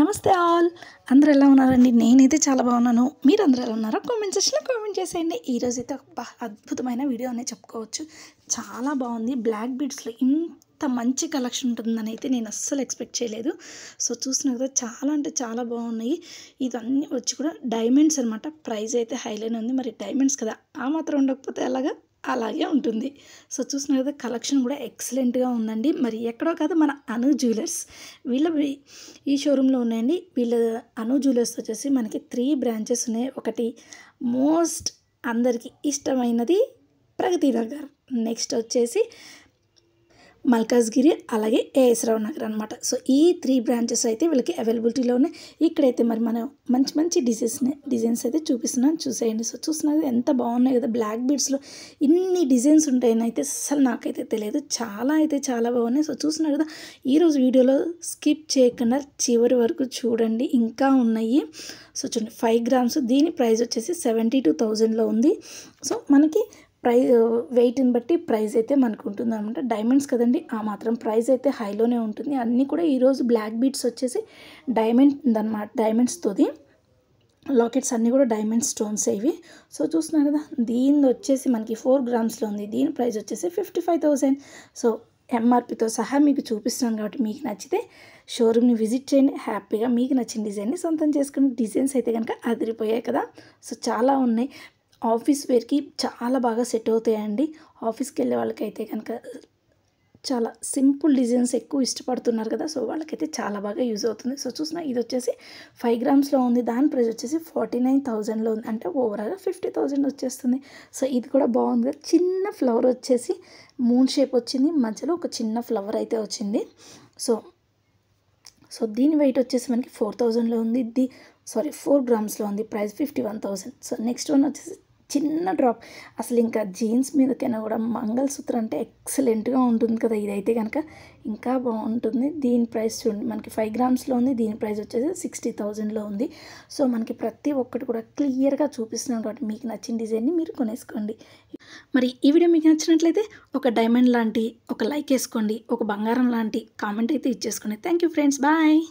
నమస్తే ఆల్ అందరూ ఎలా ఉన్నారండి నేనైతే చాలా బాగున్నాను మీరు అందరూ ఎలా ఉన్నారో కామెంట్ సెక్షన్లో కామెంట్ చేసేయండి ఈరోజు అయితే ఒక అద్భుతమైన వీడియో అనేది చెప్పుకోవచ్చు చాలా బాగుంది బ్లాక్ బీడ్స్లో ఇంత మంచి కలెక్షన్ ఉంటుందని అయితే నేను అస్సలు ఎక్స్పెక్ట్ చేయలేదు సో చూసిన కదా చాలా అంటే చాలా బాగున్నాయి ఇదన్నీ వచ్చి కూడా డైమండ్స్ అనమాట ప్రైస్ అయితే హైలైన్ ఉంది మరి డైమండ్స్ కదా ఆ మాత్రం ఉండకపోతే ఎలాగా అలాగే ఉంటుంది సో చూసిన కదా కలెక్షన్ కూడా ఎక్సలెంట్గా ఉందండి మరి ఎక్కడో కాదు మన అను జ్యువెలర్స్ వీళ్ళ ఈ షోరూంలో ఉన్నాయండి వీళ్ళ అను జ్యువెలర్స్ వచ్చేసి మనకి త్రీ బ్రాంచెస్ ఉన్నాయి ఒకటి మోస్ట్ అందరికీ ఇష్టమైనది ప్రగతి నగర్ నెక్స్ట్ వచ్చేసి మల్కాజ్గిరి అలాగే ఏఎస్ రావు నగర్ అనమాట సో ఈ త్రీ బ్రాంచెస్ అయితే వీళ్ళకి అవైలబిలిటీలో ఉన్నాయి ఇక్కడైతే మరి మనం మంచి మంచి డిజైన్స్ని డిజైన్స్ అయితే చూపిస్తున్నాను చూసేయండి సో చూసినది ఎంత బాగున్నాయి కదా బ్లాక్ బీడ్స్లో ఇన్ని డిజైన్స్ ఉంటాయని అయితే అసలు నాకైతే తెలియదు చాలా అయితే చాలా బాగున్నాయి సో చూసినారు కదా ఈరోజు వీడియోలో స్కిప్ చేయకుండా చివరి వరకు చూడండి ఇంకా ఉన్నాయి సో చూడండి ఫైవ్ గ్రామ్స్ దీని ప్రైస్ వచ్చేసి సెవెంటీ టూ థౌజండ్లో ఉంది సో మనకి ప్రై వెయిట్ని బట్టి ప్రైస్ అయితే మనకు ఉంటుంది అనమాట డైమండ్స్ కదండి ఆ మాత్రం ప్రైస్ అయితే హైలోనే ఉంటుంది అన్నీ కూడా ఈరోజు బ్లాక్ బీట్స్ వచ్చేసి డైమండ్ అనమాట డైమండ్స్తోది లాకెట్స్ అన్నీ కూడా డైమండ్ స్టోన్స్ ఇవి సో చూస్తున్నారు కదా దీని వచ్చేసి మనకి ఫోర్ గ్రామ్స్లో ఉంది దీని ప్రైస్ వచ్చేసి ఫిఫ్టీ ఫైవ్ థౌజండ్ సో ఎంఆర్పితో సహా మీకు చూపిస్తున్నాను కాబట్టి మీకు నచ్చితే షోరూమ్ని విజిట్ చేయండి హ్యాపీగా మీకు నచ్చిన డిజైన్ని సొంతం చేసుకుని డిజైన్స్ అయితే కనుక అదిరిపోయాయి కదా సో చాలా ఉన్నాయి ఆఫీస్ వేర్కి చాలా బాగా సెట్ అవుతాయండి ఆఫీస్కి వెళ్ళే వాళ్ళకైతే కనుక చాలా సింపుల్ డిజైన్స్ ఎక్కువ ఇష్టపడుతున్నారు కదా సో వాళ్ళకైతే చాలా బాగా యూజ్ అవుతుంది సో చూసిన ఇది వచ్చేసి ఫైవ్ గ్రామ్స్లో ఉంది దాని ప్రైస్ వచ్చేసి ఫార్టీ నైన్ థౌజండ్లో ఉంది అంటే ఓవరాల్గా ఫిఫ్టీ థౌజండ్ వచ్చేస్తుంది సో ఇది కూడా బాగుంది కదా చిన్న ఫ్లవర్ వచ్చేసి మూన్ షేప్ వచ్చింది మధ్యలో ఒక చిన్న ఫ్లవర్ అయితే వచ్చింది సో సో దీని వెయిట్ వచ్చేసి మనకి ఫోర్ థౌజండ్లో ఉంది ది సారీ ఫోర్ గ్రామ్స్లో ఉంది price fifty one thousand so next one వచ్చేసి చిన్న డ్రాప్ అసలు ఇంకా జీన్స్ మీదకైనా కూడా మంగళసూత్రం అంటే ఎక్సలెంట్గా ఉంటుంది కదా ఇదైతే కనుక ఇంకా బాగుంటుంది దీని ప్రైస్ చూడండి మనకి ఫైవ్ గ్రామ్స్లో ఉంది దీని ప్రైస్ వచ్చేసి సిక్స్టీ థౌజండ్లో ఉంది సో మనకి ప్రతి ఒక్కటి కూడా క్లియర్గా చూపిస్తున్నాం కాబట్టి మీకు నచ్చిన డిజైన్ని మీరు కొనేసుకోండి మరి ఈ వీడియో మీకు నచ్చినట్లయితే ఒక డైమండ్ లాంటి ఒక లైక్ వేసుకోండి ఒక బంగారం లాంటి కామెంట్ అయితే ఇచ్చేసుకోండి థ్యాంక్ ఫ్రెండ్స్ బాయ్